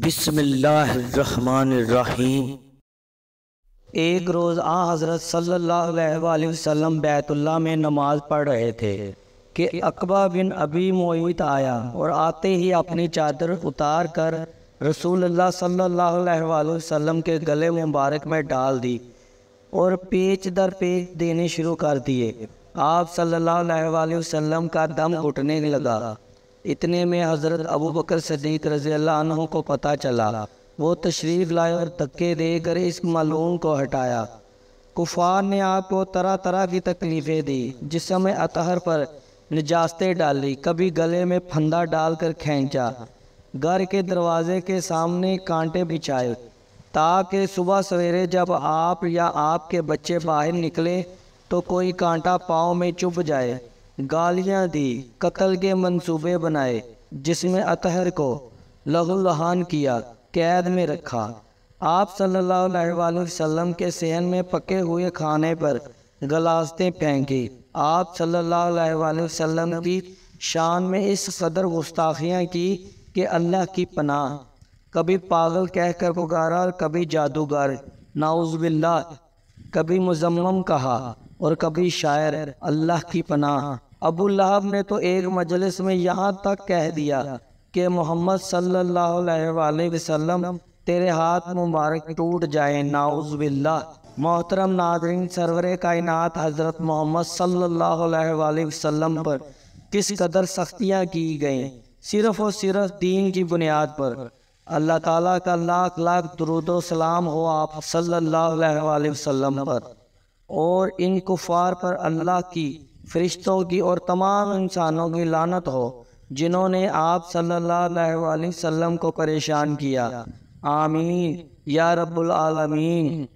बिसमीम एक रोज़ आ हज़रत सल्लल्लाहु अलैहि वसल्लम बैतुल्ला में नमाज़ पढ़ रहे थे कि अकबा बिन अबी मोइत आया और आते ही अपनी चादर उतार कर रसूलुल्लाह सल्लल्लाहु अलैहि वसल्लम के गले मुबारक में डाल दी और पेच दर पेच देने शुरू कर दिए आप सल्लल्लाहु अलैहि वसल्लम का दम उठने लगा इतने में हज़रत अबू बकर सदीक रज़ी अल्लाह को पता चला वो तशरीफ़ लाए और धक्के देकर इस मालूम को हटाया कुफार ने आपको तरह तरह की तकलीफ़ें दी जिस समय अतहर पर निजास्तें डाली कभी गले में फंदा डालकर खींचा घर के दरवाजे के सामने कांटे बिछाए ताकि सुबह सवेरे जब आप या आपके बच्चे बाहर निकले तो कोई कांटा पाँव में चुभ जाए गालियां दी कत्ल के मंसूबे बनाए जिसमें अतहर को लहुल्लहान किया कैद में रखा आप सल्लल्लाहु अलैहि वसल्लम के सेहन में पके हुए खाने पर गलासतें फेंकी आप सल्लल्लाहु अलैहि वसल्लम की शान में इस सदर गुस्ताखियाँ की कि अल्लाह की पनाह कभी पागल कहकर पुकारा और कभी जादूगर नाउज़बिल्ला कभी मुजम्म कहा और कभी शायर अल्लाह की पनाह अबू लहब ने तो एक मजलिस में यहाँ तक कह दिया कि मोहम्मद सल्लल्लाहु वसल्लम तेरे हाथ मुबारक टूट जाए नाउज़बिल्ला मोहतरम नादरीन सरवर कायनात हज़रत मोहम्मद सल्लल्लाहु वसल्लम पर किस कदर सख्तियाँ की गई सिर्फ़ और सिर्फ दीन की बुनियाद पर अल्लाह ताला का लाख लाख दरुदो सलाम हो आप सल्लल्लाहु अलैहि वसल्लम पर और इन कुफार पर अल्लाह की फरिश्तों की और तमाम इंसानों की लानत हो जिन्होंने आप सल्लल्लाहु अलैहि वसल्लम को परेशान किया आमीन या रब्बुल आलमीन